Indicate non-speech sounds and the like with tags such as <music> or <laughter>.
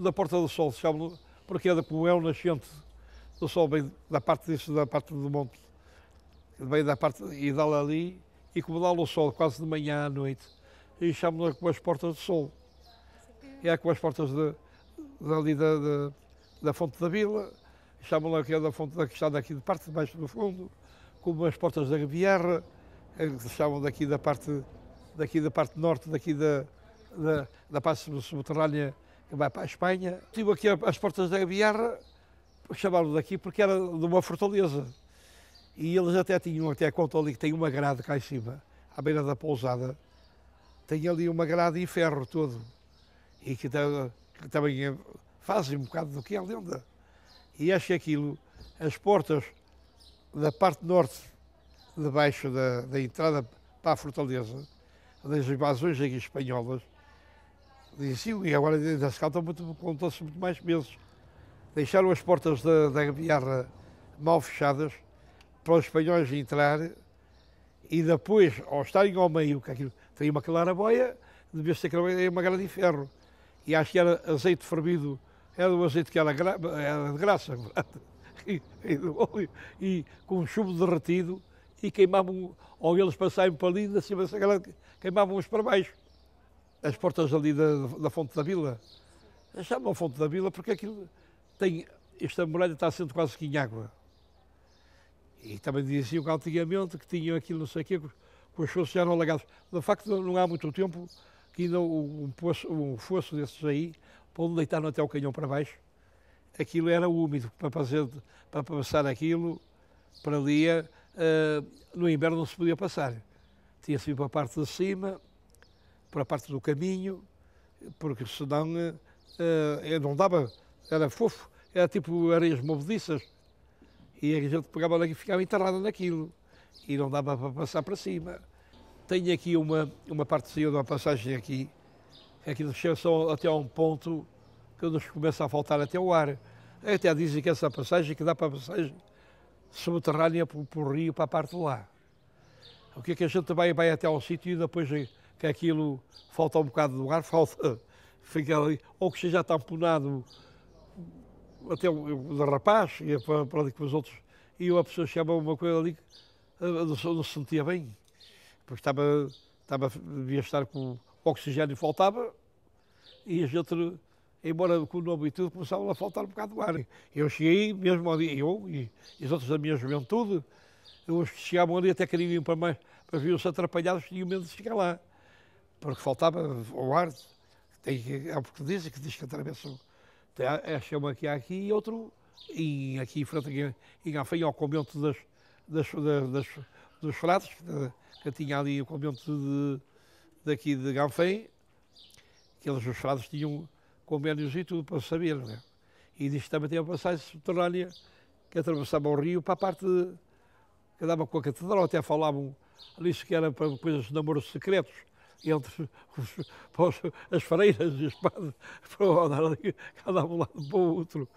da Porta do Sol, chamam porque é como é o nascente do Sol, bem da parte disso, da parte do monte, bem da parte, e dá-la ali, e como dá-la o sol quase de manhã à noite, e chamam lhe como as Portas do Sol. É como as portas de, ali da, da, da Fonte da Vila, chamam-la que é da Fonte da que está daqui de parte mais baixo do fundo, como as Portas da Riviera, eh, que chamam daqui da parte daqui da parte norte, daqui da, da, da parte subterrânea que vai para a Espanha. Estive aqui às portas da Guiarra, chamaram daqui porque era de uma fortaleza. E eles até tinham, até contam ali que tem uma grade cá em cima, à beira da pousada. Tem ali uma grade em ferro todo. E que, que também é, fazem um bocado do que é a lenda. E acho aquilo, as portas da parte norte, debaixo da, da entrada para a fortaleza, das invasões espanholas, e agora da Secalta contou-se muito mais meses. deixaram as portas da, da Gaviarra mal fechadas para os espanhóis entrar e depois, ao estarem ao meio, que aquilo tem uma claraboia, devia ser uma é grade de ferro. E acho que era azeite fervido, era um azeite que era, gra, era de graça, <laughs> e, e, óleo, e com chumbo derretido, e queimavam, ou eles passavam para ali, queimavam-os para baixo as portas ali da, da Fonte da Vila. Chamam Fonte da Vila porque aquilo tem. Esta muralha está sendo quase que em água. E também diziam assim que antigamente que tinham aquilo, não sei o quê, que os poços já eram alagados. De facto, não há muito tempo que ainda um, poço, um fosso desses aí, para onde deitaram até o canhão para baixo, aquilo era úmido para, fazer, para passar aquilo para ali uh, no inverno não se podia passar. Tinha-se para a parte de cima, a parte do caminho, porque senão uh, não dava, era fofo, era tipo areias movediças. E a gente pegava lá e ficava enterrada naquilo. E não dava para passar para cima. Tenho aqui uma, uma partezinha de uma passagem aqui, é que nos chega só até a um ponto que nos começa a faltar até o ar. Até dizem que essa passagem, que dá para a passagem subterrânea para o rio, para a parte de lá. O que é que a gente vai, vai até ao sítio e depois eh, que aquilo falta um bocado de ar, <laughs> falta, fica ali, ou que seja tamponado até o, o rapaz, e é para, para ali com os outros, e a pessoa chamava uma coisa ali, eh, não, se sentia bem, porque estava, estava, devia estar com o oxigênio faltava, e a gente, embora com o nome e tudo, começava a faltar um bocado de ar. Eu cheguei, mesmo ali, eu e, e os outros da minha juventude, os que chegavam ali até queriam ir para mais, mas viam-se atrapalhados, tinham medo de chegar lá porque faltava o ar. Tem que, é o português que diz que atravessou. É chama aqui aqui e outro em, aqui em frente, em, em ao convento das, das, das, dos frados, que, tinha ali o convento de, daqui de Ganfém, que eles, os frados, tinham convênios e tudo para saber. Né? E diz que também tinha uma passagem subterrânea que atravessava o rio para a parte de, que dava com a catedral, até falavam ali que era para coisas de namoros secretos entre os, os, as freiras e os padres para andar ali, cada um lado para o outro.